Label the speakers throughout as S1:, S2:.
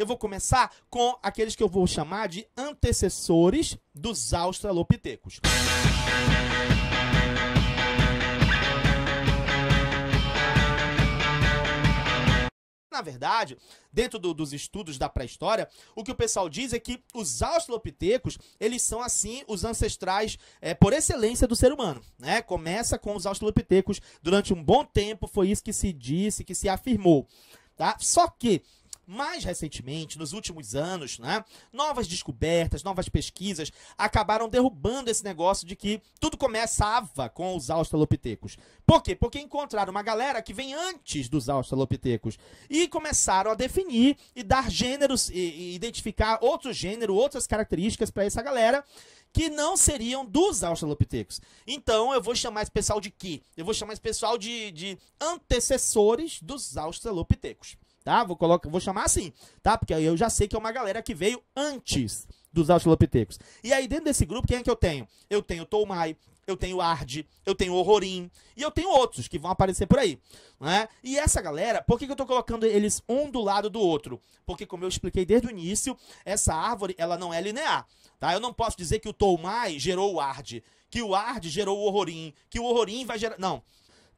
S1: Eu vou começar com aqueles que eu vou chamar de antecessores dos australopitecos. Na verdade, dentro do, dos estudos da pré-história, o que o pessoal diz é que os australopitecos, eles são assim os ancestrais é, por excelência do ser humano. Né? Começa com os australopitecos, durante um bom tempo foi isso que se disse, que se afirmou. Tá? Só que mais recentemente, nos últimos anos, né, novas descobertas, novas pesquisas acabaram derrubando esse negócio de que tudo começava com os australopitecos. Por quê? Porque encontraram uma galera que vem antes dos australopitecos e começaram a definir e dar gêneros e, e identificar outro gênero, outras características para essa galera que não seriam dos australopitecos. Então eu vou chamar esse pessoal de quê? Eu vou chamar esse pessoal de, de antecessores dos australopitecos tá? Vou, colocar, vou chamar assim, tá? Porque eu já sei que é uma galera que veio antes dos australopitecos. E aí dentro desse grupo, quem é que eu tenho? Eu tenho Tomai, eu tenho Arde, eu tenho Horrorim, e eu tenho outros que vão aparecer por aí, né? E essa galera, por que, que eu tô colocando eles um do lado do outro? Porque como eu expliquei desde o início, essa árvore, ela não é linear, tá? Eu não posso dizer que o Tomai gerou o Arde, que o Arde gerou o Horrorim, que o Horrorim vai gerar... Não,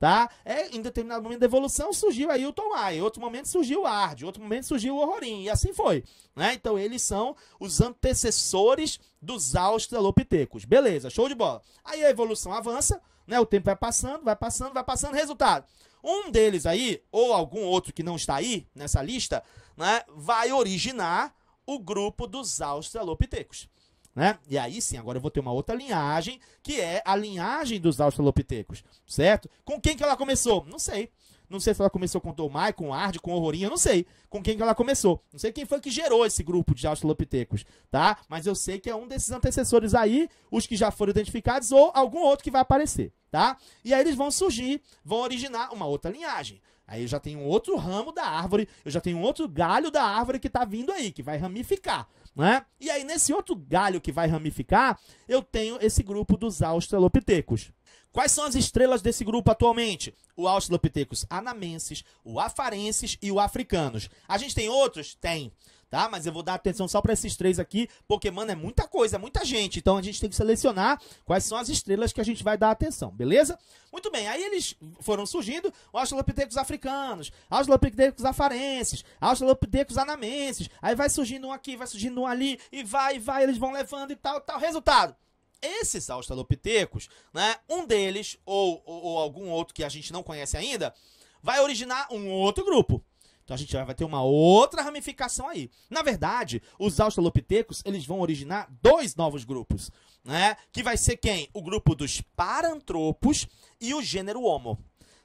S1: tá? É, em determinado momento da evolução surgiu aí o Tomai, em outro momento surgiu o Ard, em outro momento surgiu o Horrorim, e assim foi. Né? Então eles são os antecessores dos australopitecos. Beleza, show de bola. Aí a evolução avança, né? o tempo vai passando, vai passando, vai passando, resultado. Um deles aí, ou algum outro que não está aí nessa lista, né? vai originar o grupo dos australopitecos né? E aí sim, agora eu vou ter uma outra linhagem, que é a linhagem dos australopitecos, certo? Com quem que ela começou? Não sei. Não sei se ela começou com Tomai, com Arde, com Horrorinha, não sei com quem que ela começou. Não sei quem foi que gerou esse grupo de australopitecos, tá? Mas eu sei que é um desses antecessores aí, os que já foram identificados ou algum outro que vai aparecer, tá? E aí eles vão surgir, vão originar uma outra linhagem. Aí eu já tenho um outro ramo da árvore, eu já tenho um outro galho da árvore que tá vindo aí, que vai ramificar, né? E aí nesse outro galho que vai ramificar, eu tenho esse grupo dos australopitecos. Quais são as estrelas desse grupo atualmente? O Australopithecus anamensis, o Afarensis e o Africanos. A gente tem outros? Tem tá? Mas eu vou dar atenção só para esses três aqui, porque, mano, é muita coisa, é muita gente. Então a gente tem que selecionar quais são as estrelas que a gente vai dar atenção, beleza? Muito bem, aí eles foram surgindo australopitecos africanos, australopitecos afarenses, australopitecos anamenses. Aí vai surgindo um aqui, vai surgindo um ali, e vai, e vai, eles vão levando e tal, tal. Resultado, esses australopitecos, né, um deles, ou, ou, ou algum outro que a gente não conhece ainda, vai originar um outro grupo, então a gente vai ter uma outra ramificação aí. Na verdade, os australopitecos, eles vão originar dois novos grupos, né? Que vai ser quem? O grupo dos parantropos e o gênero Homo.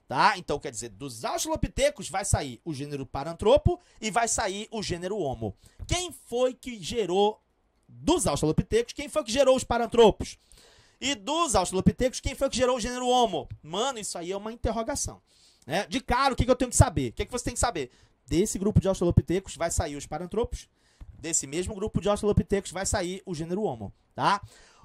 S1: Tá? Então, quer dizer, dos australopitecos vai sair o gênero parantropo e vai sair o gênero homo. Quem foi que gerou dos australopitecos? Quem foi que gerou os parantropos? E dos australopitecos, quem foi que gerou o gênero homo? Mano, isso aí é uma interrogação. Né? De cara, o que, eu tenho que saber? O que você tem que saber? Desse grupo de australopitecos vai sair os parantropos. Desse mesmo grupo de australopitecos vai sair o gênero Homo, tá?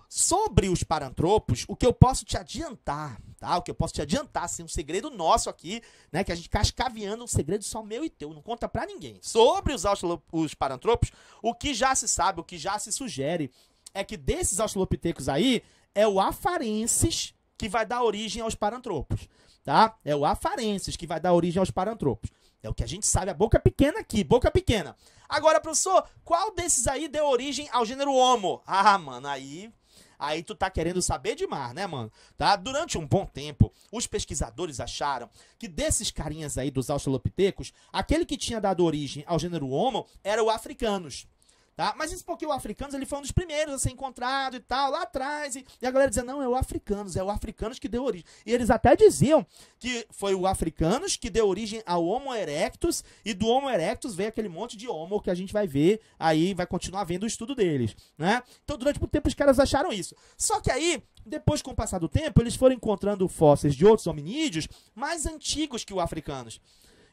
S1: Sobre os parantropos, o que eu posso te adiantar, tá? O que eu posso te adiantar, assim, um segredo nosso aqui, né? Que a gente cascaveando um segredo só meu e teu, não conta para ninguém. Sobre os, os parantropos, o que já se sabe, o que já se sugere, é que desses australopitecos aí, é o afarensis que vai dar origem aos parantropos, tá? É o afarensis que vai dar origem aos parantropos. É o que a gente sabe, a boca pequena aqui, boca pequena. Agora, professor, qual desses aí deu origem ao gênero homo? Ah, mano, aí aí tu tá querendo saber demais, né, mano? Tá? Durante um bom tempo, os pesquisadores acharam que desses carinhas aí dos australopitecos, aquele que tinha dado origem ao gênero Homo era o africanos. Tá? Mas isso porque o Africanos ele foi um dos primeiros a ser encontrado e tal, lá atrás. E, e a galera dizia, não, é o Africanos, é o Africanos que deu origem. E eles até diziam que foi o Africanos que deu origem ao Homo erectus, e do Homo erectus veio aquele monte de Homo que a gente vai ver aí, vai continuar vendo o estudo deles. Né? Então, durante muito tempo, os caras acharam isso. Só que aí, depois, com o passar do tempo, eles foram encontrando fósseis de outros hominídeos mais antigos que o Africanos.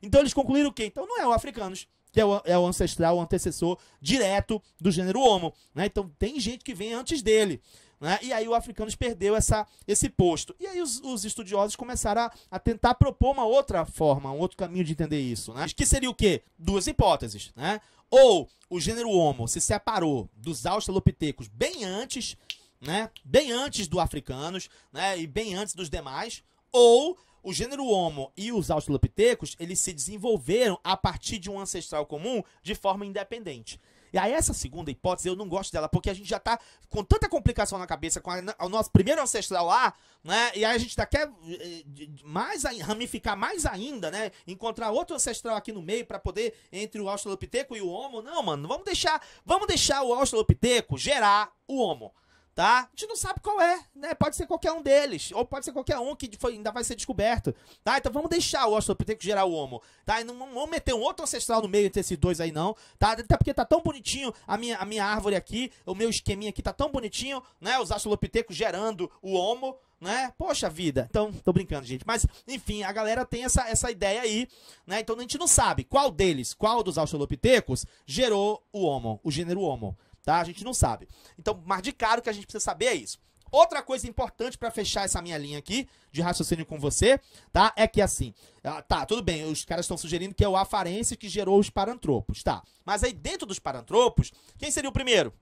S1: Então, eles concluíram o quê? Então, não é o Africanos que é o, é o ancestral, o antecessor direto do gênero Homo. Né? Então tem gente que vem antes dele. Né? E aí o Africanos perdeu essa, esse posto. E aí os, os estudiosos começaram a, a, tentar propor uma outra forma, um outro caminho de entender isso. Né? Que seria o quê? Duas hipóteses. Né? Ou o gênero Homo se separou dos australopitecos bem antes, né? bem antes do Africanos né? e bem antes dos demais. Ou o gênero Homo e os australopitecos, eles se desenvolveram a partir de um ancestral comum de forma independente. E aí essa segunda hipótese eu não gosto dela, porque a gente já tá com tanta complicação na cabeça com a, o nosso primeiro ancestral lá, né? E aí a gente tá quer eh, eh, mais ramificar mais ainda, né? Encontrar outro ancestral aqui no meio para poder entre o Australopiteco e o Homo. Não, mano, vamos deixar, vamos deixar o Australopiteco gerar o Homo tá? A gente não sabe qual é, né? Pode ser qualquer um deles, ou pode ser qualquer um que foi, ainda vai ser descoberto, tá? Então vamos deixar o Australopithecus gerar o Homo, tá? E não, não vamos meter um outro ancestral no meio entre esses dois aí não, tá? Até porque tá tão bonitinho a minha, a minha árvore aqui, o meu esqueminha aqui tá tão bonitinho, né? Os Australopithecus gerando o Homo, né? Poxa vida. Então, tô brincando, gente. Mas, enfim, a galera tem essa, essa ideia aí, né? Então a gente não sabe qual deles, qual dos australopitecos gerou o Homo, o gênero Homo tá? A gente não sabe. Então, mas de caro que a gente precisa saber é isso. Outra coisa importante para fechar essa minha linha aqui de raciocínio com você, tá? É que assim, ah, tá, tudo bem, os caras estão sugerindo que é o afarense que gerou os parantropos, tá? Mas aí dentro dos parantropos, quem seria o primeiro?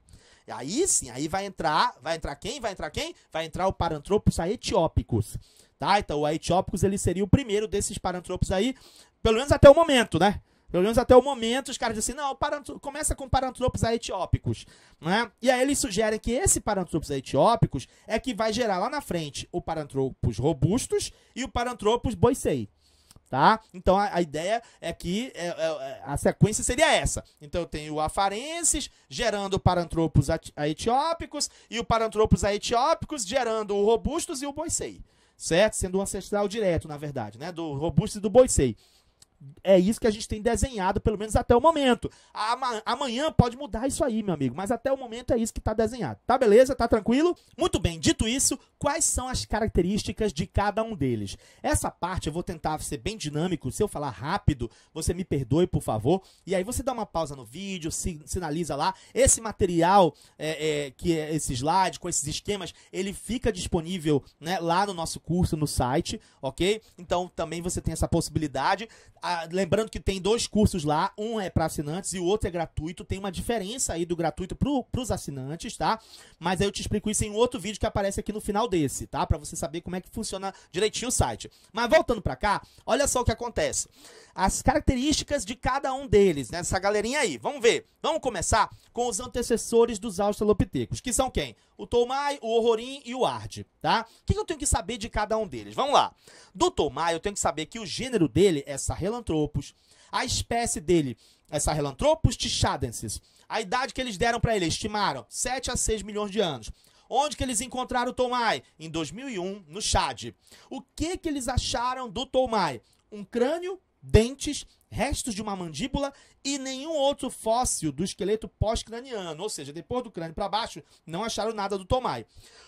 S1: Aí sim, aí vai entrar, vai entrar quem? Vai entrar quem? Vai entrar o parantropos aetiópicos. Tá? Então, o aetiópicos ele seria o primeiro desses parantropos aí, pelo menos até o momento, né? Pelo menos até o momento, os caras dizem assim, não, começa com parantropos aetiópicos, né? E aí eles sugerem que esse parantropos aetiópicos é que vai gerar lá na frente o parantropos robustos e o parantropos boisei. Tá? Então a, a ideia é que é, é, é, a sequência seria essa. Então eu tenho o afarenses gerando parantropos aetiópicos e o parantropos aetiópicos gerando o robustos e o boisei. Certo? Sendo o um ancestral direto, na verdade, né? Do robusto e do boisei é isso que a gente tem desenhado, pelo menos até o momento. Amanhã pode mudar isso aí, meu amigo, mas até o momento é isso que está desenhado. Tá beleza? Tá tranquilo? Muito bem, dito isso, quais são as características de cada um deles? Essa parte eu vou tentar ser bem dinâmico, se eu falar rápido, você me perdoe, por favor. E aí você dá uma pausa no vídeo, sinaliza lá. Esse material, é, é, que é esse slide, com esses esquemas, ele fica disponível né, lá no nosso curso, no site, ok? Então também você tem essa possibilidade lembrando que tem dois cursos lá, um é para assinantes e o outro é gratuito. Tem uma diferença aí do gratuito para os assinantes, tá? Mas aí eu te explico isso em outro vídeo que aparece aqui no final desse, tá? Para você saber como é que funciona direitinho o site. Mas voltando para cá, olha só o que acontece. As características de cada um deles, né? Essa galerinha aí. Vamos ver. Vamos começar com os antecessores dos australopitecos, que são quem? O Tomai, o Horrorim e o Ard tá? O que eu tenho que saber de cada um deles? Vamos lá. Do Tomai, eu tenho que saber que o gênero dele é Sahelanthropus Sahelanthropus. A espécie dele é Sahelanthropus tichadensis. A idade que eles deram para ele, estimaram 7 a 6 milhões de anos. Onde que eles encontraram o Tomai? Em 2001, no Chad. O que que eles acharam do Tomai? Um crânio, dentes restos de uma mandíbula e nenhum outro fóssil do esqueleto pós-craniano, ou seja, depois do crânio para baixo, não acharam nada do Tomai.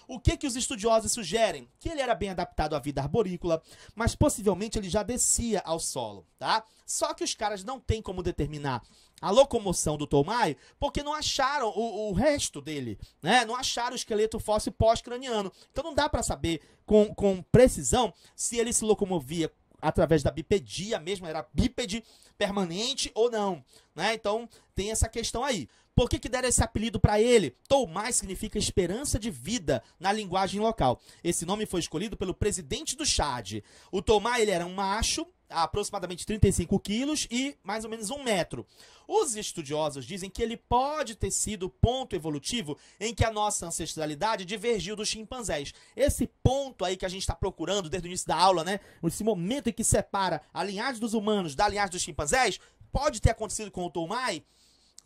S1: O que que os estudiosos sugerem? Que ele era bem adaptado à vida arborícola, mas possivelmente ele já descia ao solo, tá? Só que os caras não têm como determinar a locomoção do Tomai, porque não acharam o, o, resto dele, né? Não acharam o esqueleto fóssil pós-craniano. Então não dá para saber com, com precisão se ele se locomovia através da bipedia mesmo, era bípede permanente ou não, né? Então tem essa questão aí. Por que, que deram esse apelido para ele? Toumai significa esperança de vida na linguagem local. Esse nome foi escolhido pelo presidente do Chad. O Toumai ele era um macho aproximadamente 35 quilos e mais ou menos um metro. Os estudiosos dizem que ele pode ter sido o ponto evolutivo em que a nossa ancestralidade divergiu dos chimpanzés. Esse ponto aí que a gente está procurando desde o início da aula, né? Esse momento em que separa a linhagem dos humanos da linhagem dos chimpanzés, pode ter acontecido com o Tomai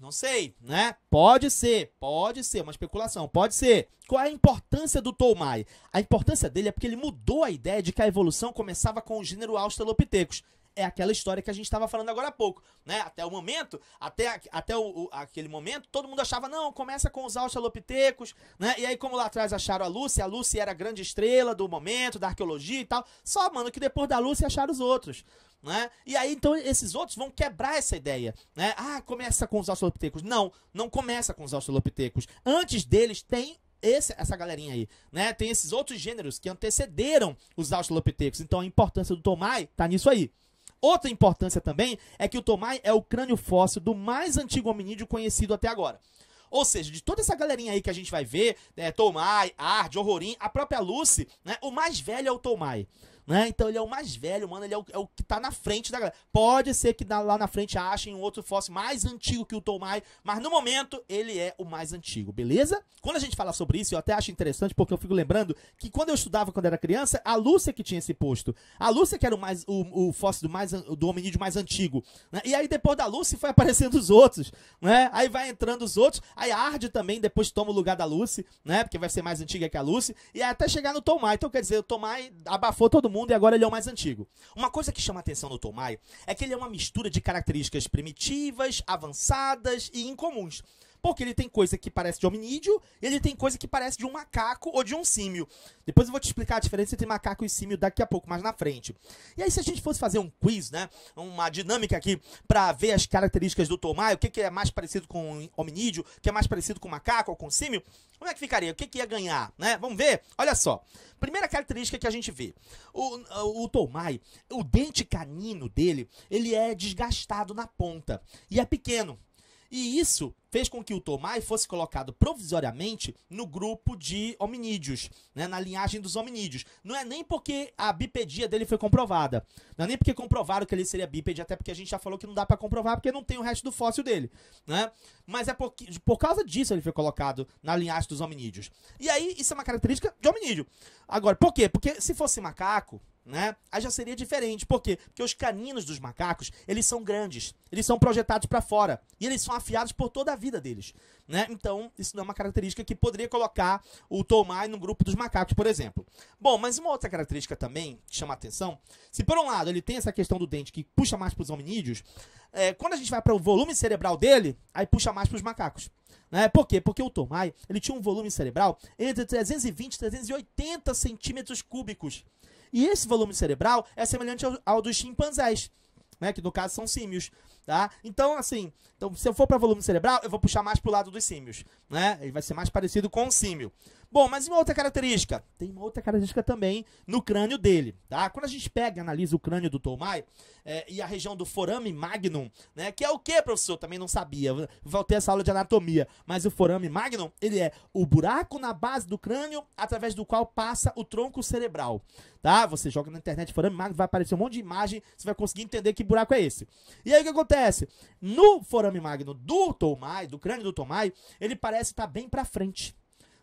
S1: não sei, né? Pode ser, pode ser, uma especulação, pode ser. Qual é a importância do Tolmai? A importância dele é porque ele mudou a ideia de que a evolução começava com o gênero Australopithecus é aquela história que a gente estava falando agora há pouco, né? Até o momento, até, até o, o, aquele momento, todo mundo achava, não, começa com os australopitecos, né? E aí, como lá atrás acharam a Lucy, a Lucy era a grande estrela do momento, da arqueologia e tal, só, mano, que depois da Lucy acharam os outros, né? E aí, então, esses outros vão quebrar essa ideia, né? Ah, começa com os australopitecos. Não, não começa com os australopitecos. Antes deles tem esse, essa galerinha aí, né? Tem esses outros gêneros que antecederam os australopitecos. Então, a importância do Tomai tá nisso aí. Outra importância também é que o Tomai é o crânio fóssil do mais antigo hominídeo conhecido até agora. Ou seja, de toda essa galerinha aí que a gente vai ver, né, Tomai, Ard, Horrorim, a própria Lucy, né, o mais velho é o Tomai né? Então ele é o mais velho, mano, ele é o, é o que tá na frente da galera. Pode ser que lá na frente achem um outro fóssil mais antigo que o Tomai, mas no momento ele é o mais antigo, beleza? Quando a gente fala sobre isso, eu até acho interessante porque eu fico lembrando que quando eu estudava quando era criança, a Lúcia que tinha esse posto. A Lúcia que era o mais o, o fóssil do mais do hominídeo mais antigo, né? E aí depois da Lúcia foi aparecendo os outros, né? Aí vai entrando os outros, aí a Arde também depois toma o lugar da Lucy, né? Porque vai ser mais antiga que a Lucy, e é até chegar no Tomai. Então quer dizer, o Tomai abafou todo mundo mundo e agora ele é o mais antigo. Uma coisa que chama atenção no Tomai é que ele é uma mistura de características primitivas, avançadas e incomuns. Porque ele tem coisa que parece de hominídeo e ele tem coisa que parece de um macaco ou de um símio. Depois eu vou te explicar a diferença entre macaco e símio daqui a pouco, mais na frente. E aí, se a gente fosse fazer um quiz, né? Uma dinâmica aqui para ver as características do Tomai, o que, que é mais parecido com um hominídeo, o que é mais parecido com um macaco ou com um símio, como é que ficaria? O que, que ia ganhar, né? Vamos ver? Olha só. Primeira característica que a gente vê. O, o, o Tomai, o dente canino dele, ele é desgastado na ponta e é pequeno. E isso fez com que o Tomai fosse colocado provisoriamente no grupo de hominídeos, né, na linhagem dos hominídeos. Não é nem porque a bipedia dele foi comprovada, não é nem porque comprovaram que ele seria bípede, até porque a gente já falou que não dá para comprovar porque não tem o resto do fóssil dele, né? Mas é por, por causa disso ele foi colocado na linhagem dos hominídeos. E aí isso é uma característica de hominídeo. Agora, por quê? Porque se fosse macaco, né? Aí já seria diferente, por quê? Porque os caninos dos macacos, eles são grandes, eles são projetados para fora e eles são afiados por toda a vida deles, né? Então, isso não é uma característica que poderia colocar o Tomai no grupo dos macacos, por exemplo. Bom, mas uma outra característica também que chama a atenção, se por um lado ele tem essa questão do dente que puxa mais para os hominídeos, é, quando a gente vai para o volume cerebral dele, aí puxa mais para os macacos. Né? Por quê? Porque o Tomai ele tinha um volume cerebral entre 320 e 380 centímetros cúbicos. E esse volume cerebral é semelhante ao, ao dos chimpanzés, né? que no caso são símios tá? Então, assim, então, se eu for para volume cerebral, eu vou puxar mais pro lado dos símios, né? Ele vai ser mais parecido com o símio. Bom, mas uma outra característica, tem uma outra característica também no crânio dele, tá? Quando a gente pega e analisa o crânio do Tomai é, e a região do forame magnum, né? Que é o que, professor? Também não sabia, voltei essa aula de anatomia, mas o forame magnum, ele é o buraco na base do crânio através do qual passa o tronco cerebral, tá? Você joga na internet forame magnum, vai aparecer um monte de imagem, você vai conseguir entender que buraco é esse. E aí o que acontece? acontece? No forame magno do Tomai, do crânio do Tomai, ele parece estar tá bem para frente.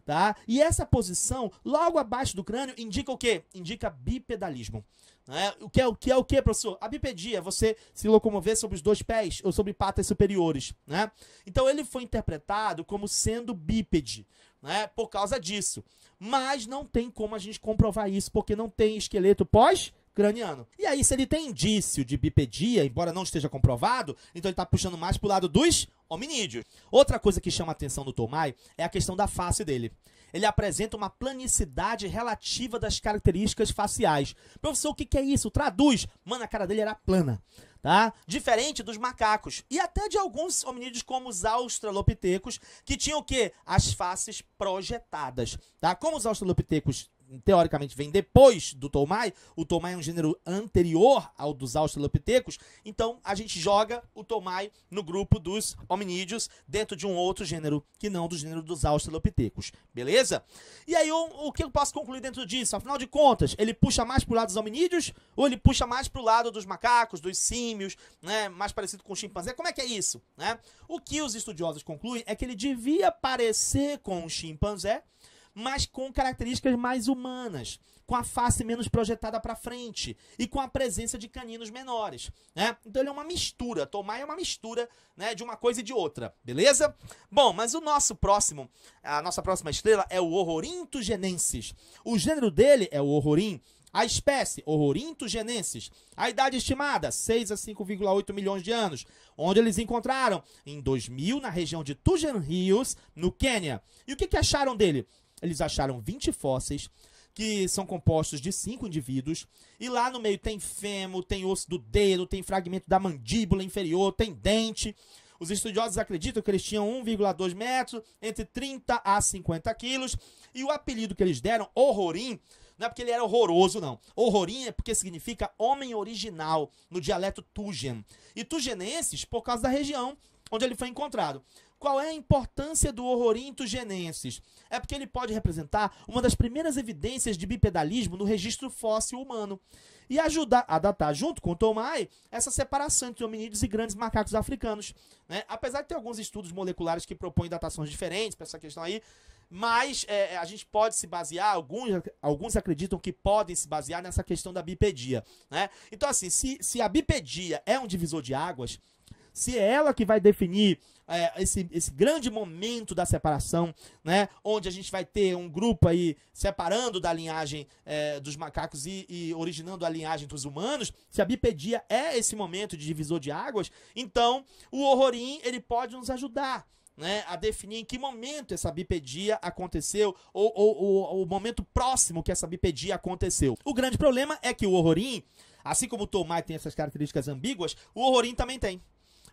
S1: Tá? E essa posição, logo abaixo do crânio, indica o quê? Indica bipedalismo. Né? O, que é, o que é o que, professor? A bipedia é você se locomover sobre os dois pés ou sobre patas superiores. Né? Então ele foi interpretado como sendo bípede. Né, por causa disso. Mas não tem como a gente comprovar isso, porque não tem esqueleto pós e aí, se ele tem indício de bipedia, embora não esteja comprovado, então ele está puxando mais para o lado dos hominídeos. Outra coisa que chama a atenção do Tomai é a questão da face dele. Ele apresenta uma planicidade relativa das características faciais. Professor, o que, que é isso? Traduz. Mano, a cara dele era plana tá? Diferente dos macacos e até de alguns hominídeos como os australopitecos, que tinham o quê? As faces projetadas, tá? Como os australopitecos teoricamente vem depois do Tomai, o Tomai é um gênero anterior ao dos australopitecos, então a gente joga o Tomai no grupo dos hominídeos, dentro de um outro gênero que não do gênero dos australopitecos, beleza? E aí o, o que eu posso concluir dentro disso? Afinal de contas, ele puxa mais pro lado dos hominídeos ou ele puxa mais pro lado dos macacos, dos símios, né? mais parecido com o chimpanzé? Como é que é isso? Né? O que os estudiosos concluem é que ele devia parecer com o chimpanzé, mas com características mais humanas, com a face menos projetada para frente e com a presença de caninos menores, né? Então ele é uma mistura, Tomai é uma mistura, né, de uma coisa e de outra, beleza? Bom, mas o nosso próximo, a nossa próxima estrela é o Horrorinto genensis. O gênero dele é o Horrorim, a espécie Horrorinto genensis. A idade estimada 6 a 5,8 milhões de anos, onde eles encontraram em 2000 na região de Tugen Hills, no Quênia. E o que, que acharam dele? Eles acharam 20 fósseis, que são compostos de cinco indivíduos, e lá no meio tem fêmur, tem osso do dedo, tem fragmento da mandíbula inferior, tem dente. Os estudiosos acreditam que eles tinham 1,2 metros, entre 30 a 50 quilos, e o apelido que eles deram, Horrorim, não é porque ele era horroroso, não. Horrorim é porque significa homem original, no dialeto Tugen. E tugenenses, por causa da região onde ele foi encontrado. Qual é a importância do Horrorinto genensis? É porque ele pode representar uma das primeiras evidências de bipedalismo no registro fóssil humano e ajudar a datar, junto com Tomai, essa separação entre hominídeos e grandes macacos africanos. Né? Apesar de ter alguns estudos moleculares que propõem datações diferentes para essa questão aí, mas é, é, a gente pode se basear, alguns, alguns acreditam que podem se basear nessa questão da bipedia. Né? Então, assim, se, se a bipedia é um divisor de águas, se é ela que vai definir é, esse, esse grande momento da separação, né? Onde a gente vai ter um grupo aí separando da linhagem é, dos macacos e, e, originando a linhagem dos humanos. Se a bipedia é esse momento de divisor de águas, então o horrorim ele pode nos ajudar. Né, a definir em que momento essa bipedia aconteceu ou, ou, ou o momento próximo que essa bipedia aconteceu. O grande problema é que o horrorim, assim como o Tomai tem essas características ambíguas, o horrorim também tem.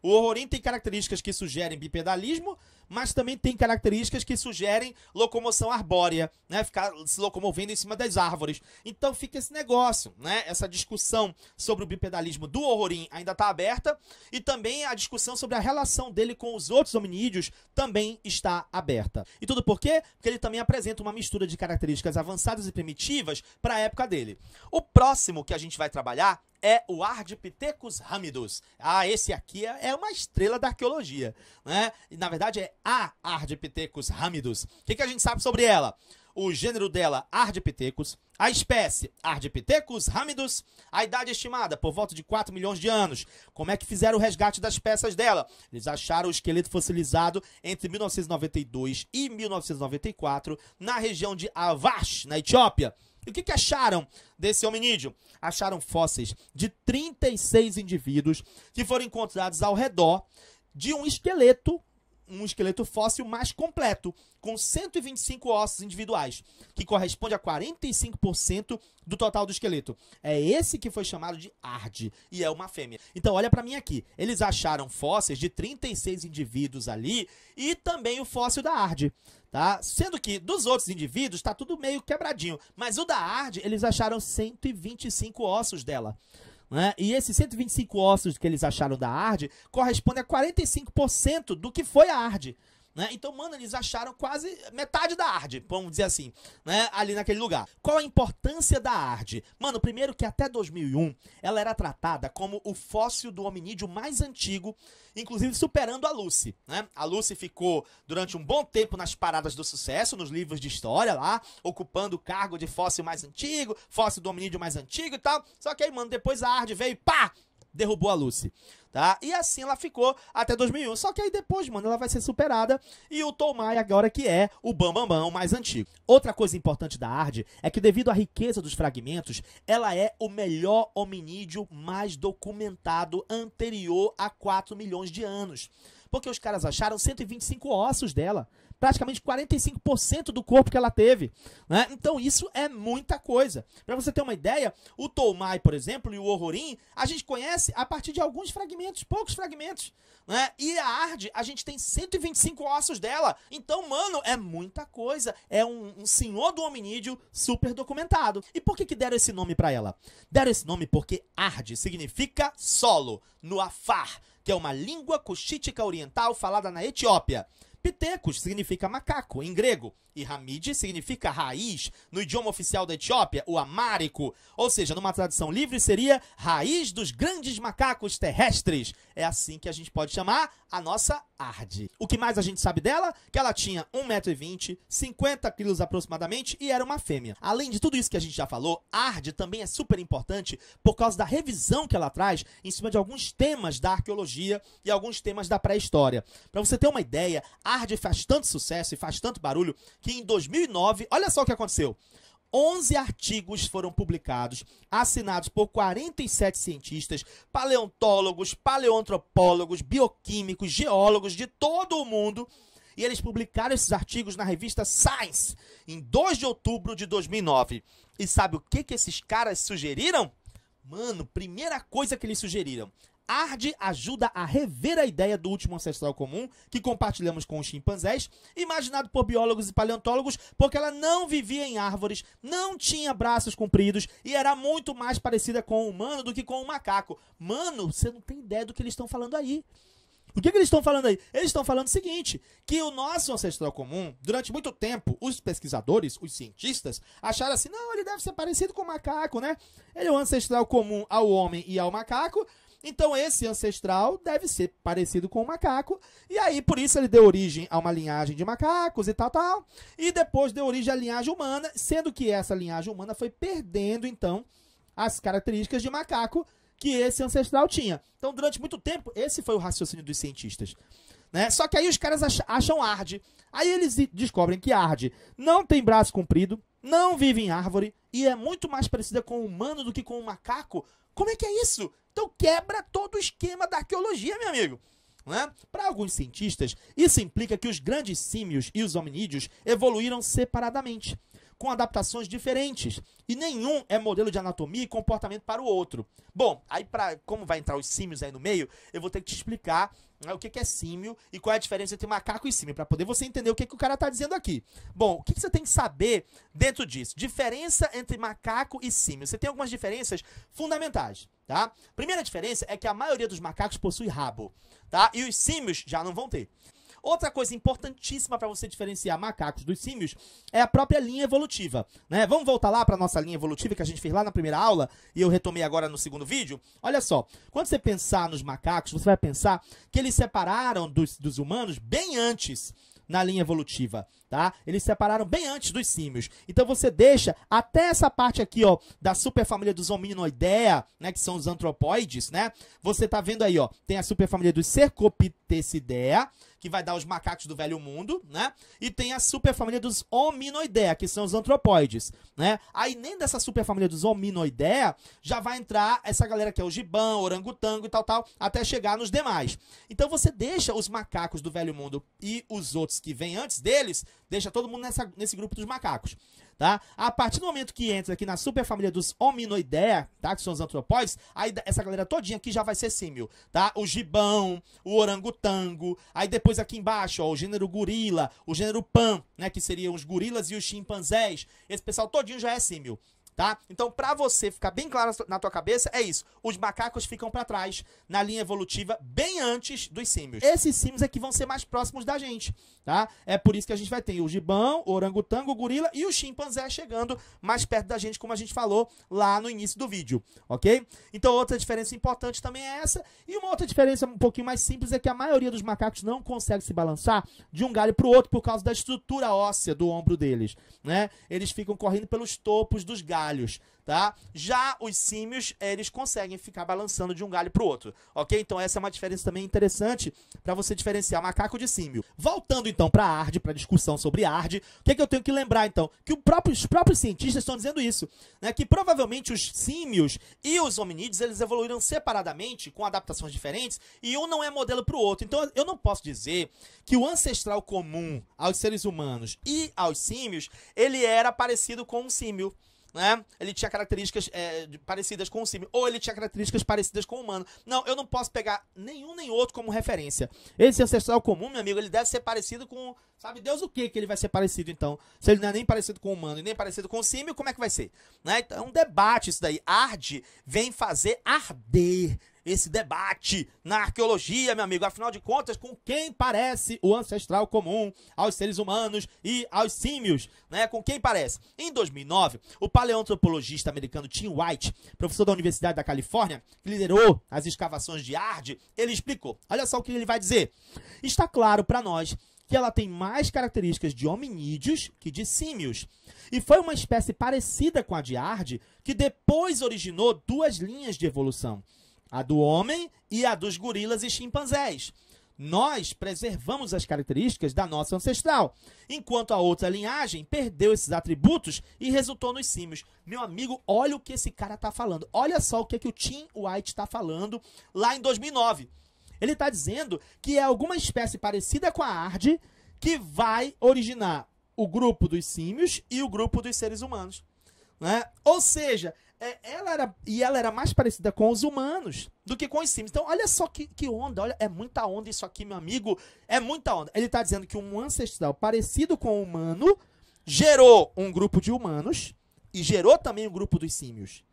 S1: O Horrorim tem características que sugerem bipedalismo, mas também tem características que sugerem locomoção arbórea, né? Ficar se locomovendo em cima das árvores. Então fica esse negócio, né? Essa discussão sobre o bipedalismo do Horrorim ainda está aberta e também a discussão sobre a relação dele com os outros hominídeos também está aberta. E tudo por quê? Porque ele também apresenta uma mistura de características avançadas e primitivas para a época dele. O próximo que a gente vai trabalhar é o Ardipithecus ramidus. Ah, esse aqui é, é uma estrela da arqueologia, né? E, na verdade é a Ardipithecus ramidus. O que, que a gente sabe sobre ela? O gênero dela, Ardipithecus, a espécie, Ardipithecus ramidus, a idade estimada por volta de 4 milhões de anos. Como é que fizeram o resgate das peças dela? Eles acharam o esqueleto fossilizado entre 1992 e 1994 na região de Avash, na Etiópia. E o que, que acharam desse hominídeo? Acharam fósseis de 36 indivíduos que foram encontrados ao redor de um esqueleto um esqueleto fóssil mais completo, com 125 ossos individuais, que corresponde a 45% do total do esqueleto. É esse que foi chamado de ARD, e é uma fêmea. Então, olha para mim aqui. Eles acharam fósseis de 36 indivíduos ali e também o fóssil da ARD. Tá? Sendo que dos outros indivíduos está tudo meio quebradinho, mas o da ARD eles acharam 125 ossos dela. Né? E esses 125 ossos que eles acharam da ARD corresponde a 45% do que foi a ARD. Né? Então, mano, eles acharam quase metade da ARD, vamos dizer assim, né? ali naquele lugar. Qual a importância da ARD? Mano, primeiro que até 2001 ela era tratada como o fóssil do hominídeo mais antigo, inclusive superando a Lucy. Né? A Lucy ficou durante um bom tempo nas paradas do sucesso, nos livros de história lá, ocupando o cargo de fóssil mais antigo, fóssil do hominídeo mais antigo e tal. Só que aí, mano, depois a ARD veio e pá! derrubou a Lucy, tá? E assim ela ficou até 2001. Só que aí depois, mano, ela vai ser superada e o Tomai agora que é o Bambambam Bam Bam mais antigo. Outra coisa importante da Ard é que devido à riqueza dos fragmentos, ela é o melhor hominídeo mais documentado anterior a 4 milhões de anos. Porque os caras acharam 125 ossos dela praticamente 45% do corpo que ela teve. Né? Então isso é muita coisa. Para você ter uma ideia, o Tolmai, por exemplo, e o Horrorim, a gente conhece a partir de alguns fragmentos, poucos fragmentos. Né? E a Arde, a gente tem 125 ossos dela. Então, mano, é muita coisa. É um, um senhor do hominídeo super documentado. E por que, que deram esse nome para ela? Deram esse nome porque Arde significa solo, no Afar, que é uma língua cuxítica oriental falada na Etiópia. Pitecos significa macaco em grego. E Hamid significa raiz. No idioma oficial da Etiópia, o amárico. Ou seja, numa tradução livre seria raiz dos grandes macacos terrestres. É assim que a gente pode chamar a nossa Arde. O que mais a gente sabe dela? Que ela tinha 1,20m, 50 quilos aproximadamente e era uma fêmea. Além de tudo isso que a gente já falou, Arde também é super importante por causa da revisão que ela traz em cima de alguns temas da arqueologia e alguns temas da pré-história. Para você ter uma ideia, Arde faz tanto sucesso e faz tanto barulho que que em 2009, olha só o que aconteceu. 11 artigos foram publicados, assinados por 47 cientistas, paleontólogos, paleoantropólogos, bioquímicos, geólogos de todo o mundo, e eles publicaram esses artigos na revista Science em 2 de outubro de 2009. E sabe o que, que esses caras sugeriram? Mano, primeira coisa que eles sugeriram: Arde ajuda a rever a ideia do último ancestral comum que compartilhamos com os chimpanzés, imaginado por biólogos e paleontólogos, porque ela não vivia em árvores, não tinha braços compridos e era muito mais parecida com o humano do que com o macaco. Mano, você não tem ideia do que eles estão falando aí. O que, que eles estão falando aí? Eles estão falando o seguinte: que o nosso ancestral comum, durante muito tempo, os pesquisadores, os cientistas, acharam assim: não, ele deve ser parecido com o macaco, né? Ele é o ancestral comum ao homem e ao macaco, então esse ancestral deve ser parecido com o macaco. E aí, por isso, ele deu origem a uma linhagem de macacos e tal, tal. E depois deu origem à linhagem humana, sendo que essa linhagem humana foi perdendo, então, as características de macaco que esse ancestral tinha. Então, durante muito tempo, esse foi o raciocínio dos cientistas. Né? Só que aí os caras acham arde. Aí eles descobrem que arde não tem braço comprido, não vive em árvore e é muito mais parecida com o humano do que com o macaco. Como é que é isso? Então quebra todo o esquema da arqueologia, meu amigo. Né? Para alguns cientistas, isso implica que os grandes símios e os hominídeos evoluíram separadamente, com adaptações diferentes, e nenhum é modelo de anatomia e comportamento para o outro. Bom, aí para como vai entrar os símios aí no meio, eu vou ter que te explicar né, o que, que é símio e qual é a diferença entre macaco e símio, para poder você entender o que, que o cara está dizendo aqui. Bom, o que, que, você tem que saber dentro disso? Diferença entre macaco e símio. Você tem algumas diferenças fundamentais, tá? Primeira diferença é que a maioria dos macacos possui rabo, tá? E os símios já não vão ter. Outra coisa importantíssima para você diferenciar macacos dos símios é a própria linha evolutiva, né? Vamos voltar lá para nossa linha evolutiva que a gente fez lá na primeira aula e eu retomei agora no segundo vídeo. Olha só, quando você pensar nos macacos, você vai pensar que eles separaram dos, dos humanos bem antes na linha evolutiva, tá? Eles separaram bem antes dos símios. Então você deixa até essa parte aqui, ó, da superfamília dos Hominoidea, né, que são os antropóides, né? Você tá vendo aí, ó, tem a superfamília dos Cercopithecidae, que vai dar os macacos do velho mundo, né? E tem a superfamília dos Hominoidea, que são os antropóides, né? Aí nem dessa superfamília dos Hominoidea já vai entrar essa galera que é o gibão, orangotango e tal, tal, até chegar nos demais. Então você deixa os macacos do velho mundo e os outros que vêm antes deles, deixa todo mundo nessa, nesse grupo dos macacos tá? A partir do momento que entra aqui na superfamília dos Hominoidea, tá? Que são os antropóides, aí essa galera todinha aqui já vai ser símil, tá? O gibão, o orangotango, aí depois aqui embaixo, ó, o gênero gorila, o gênero pan, né? Que seriam os gorilas e os chimpanzés. Esse pessoal todinho já é símil, tá? Então, para você ficar bem claro na tua cabeça, é isso. Os macacos ficam para trás na linha evolutiva bem antes dos símios. Esses símios é que vão ser mais próximos da gente, tá? É por isso que a gente vai ter o gibão, o orangotango, o gorila e o chimpanzé chegando mais perto da gente, como a gente falou lá no início do vídeo, ok? Então, outra diferença importante também é essa. E uma outra diferença um pouquinho mais simples é que a maioria dos macacos não consegue se balançar de um galho para o outro por causa da estrutura óssea do ombro deles, né? Eles ficam correndo pelos topos dos galhos galhos, tá? Já os símios, eles conseguem ficar balançando de um galho pro outro, ok? Então essa é uma diferença também interessante para você diferenciar macaco de símio. Voltando então para a ARD, para discussão sobre a ARD, o que, é que eu tenho que lembrar então? Que próprio, os próprios cientistas estão dizendo isso, né? Que provavelmente os símios e os hominídeos, eles evoluíram separadamente, com adaptações diferentes, e um não é modelo pro outro. Então eu não posso dizer que o ancestral comum aos seres humanos e aos símios, ele era parecido com um símio né? Ele tinha características é, parecidas com o Sim, ou ele tinha características parecidas com o humano. Não, eu não posso pegar nenhum nem outro como referência. Esse ancestral comum, meu amigo, ele deve ser parecido com. Sabe Deus o que que ele vai ser parecido, então? Se ele não é nem parecido com o humano e nem parecido com o símio, como é que vai ser? Né? Então, é um debate isso daí. Arde vem fazer arder esse debate na arqueologia, meu amigo. Afinal de contas, com quem parece o ancestral comum aos seres humanos e aos símios, né? Com quem parece? Em 2009, o paleontropologista americano Tim White, professor da Universidade da Califórnia, que liderou as escavações de Arde, ele explicou. Olha só o que ele vai dizer. Está claro para nós que ela tem mais características de hominídeos que de símios. E foi uma espécie parecida com a de Arde que depois originou duas linhas de evolução a do homem e a dos gorilas e chimpanzés. Nós preservamos as características da nossa ancestral, enquanto a outra linhagem perdeu esses atributos e resultou nos símios. Meu amigo, olha o que esse cara está falando. Olha só o que, é que o Tim White está falando lá em 2009. Ele está dizendo que é alguma espécie parecida com a ARD que vai originar o grupo dos símios e o grupo dos seres humanos. Né? Ou seja, é, ela era, e ela era mais parecida com os humanos do que com os sims. Então, olha só que, que onda, olha, é muita onda isso aqui, meu amigo. É muita onda. Ele está dizendo que um ancestral parecido com o humano gerou um grupo de humanos e gerou também um grupo dos símios.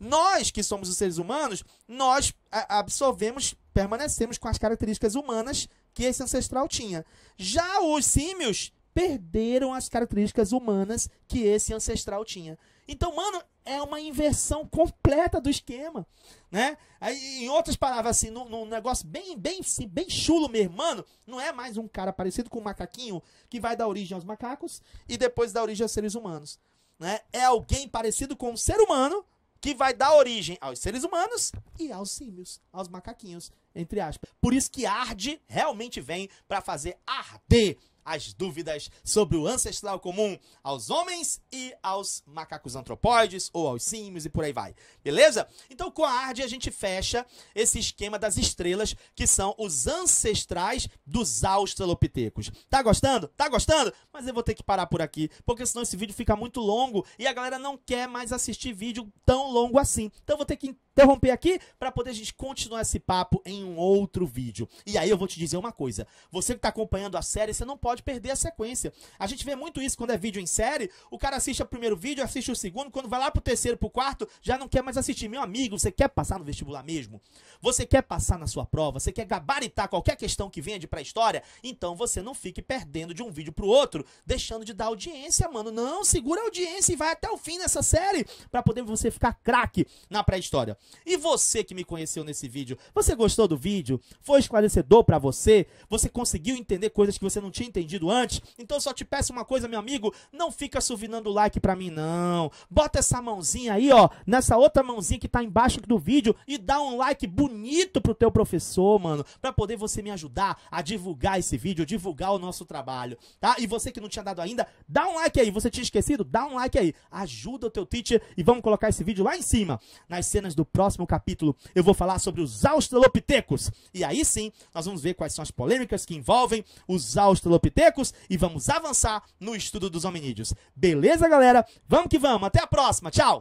S1: Nós, que somos os seres humanos, nós absorvemos, permanecemos com as características humanas que esse ancestral tinha. Já os símios perderam as características humanas que esse ancestral tinha. Então, mano, é uma inversão completa do esquema, né? Aí, em outras palavras, assim, num, num negócio bem, bem, assim, bem chulo mesmo, mano, não é mais um cara parecido com um macaquinho que vai dar origem aos macacos e depois dar origem aos seres humanos, né? É alguém parecido com um ser humano que vai dar origem aos seres humanos e aos símios, aos macaquinhos, entre aspas. Por isso que arde realmente vem para fazer arder as dúvidas sobre o ancestral comum aos homens e aos macacos antropóides ou aos símios e por aí vai. Beleza? Então com a arte a gente fecha esse esquema das estrelas que são os ancestrais dos australopitecos. Tá gostando? Tá gostando? Mas eu vou ter que parar por aqui, porque senão esse vídeo fica muito longo e a galera não quer mais assistir vídeo tão longo assim. Então eu vou ter que interromper aqui para poder a gente continuar esse papo em um outro vídeo. E aí eu vou te dizer uma coisa: você que está acompanhando a série, você não pode perder a sequência. A gente vê muito isso quando é vídeo em série. O cara assiste o primeiro vídeo, assiste o segundo, quando vai lá pro terceiro, pro quarto, já não quer mais assistir. Meu amigo, você quer passar no vestibular mesmo? Você quer passar na sua prova? Você quer gabaritar qualquer questão que venha de pré história? Então você não fique perdendo de um vídeo pro outro, deixando de dar audiência, mano. Não, segura a audiência e vai até o fim nessa série para poder você ficar craque na pré-história. E você que me conheceu nesse vídeo, você gostou do vídeo? Foi esclarecedor para você? Você conseguiu entender coisas que você não tinha entendido antes? Então só te peço uma coisa, meu amigo, não fica suvinando o like para mim não. Bota essa mãozinha aí, ó, nessa outra mãozinha que tá embaixo do vídeo e dá um like bonito pro teu professor, mano, para poder você me ajudar a divulgar esse vídeo, divulgar o nosso trabalho, tá? E você que não tinha dado ainda, dá um like aí. Você tinha esquecido? Dá um like aí. Ajuda o teu teacher e vamos colocar esse vídeo lá em cima, nas cenas do próximo capítulo eu vou falar sobre os australopitecos. E aí sim, nós vamos ver quais são as polêmicas que envolvem os australopitecos e vamos avançar no estudo dos hominídeos. Beleza, galera? Vamos que vamos. Até a próxima. Tchau.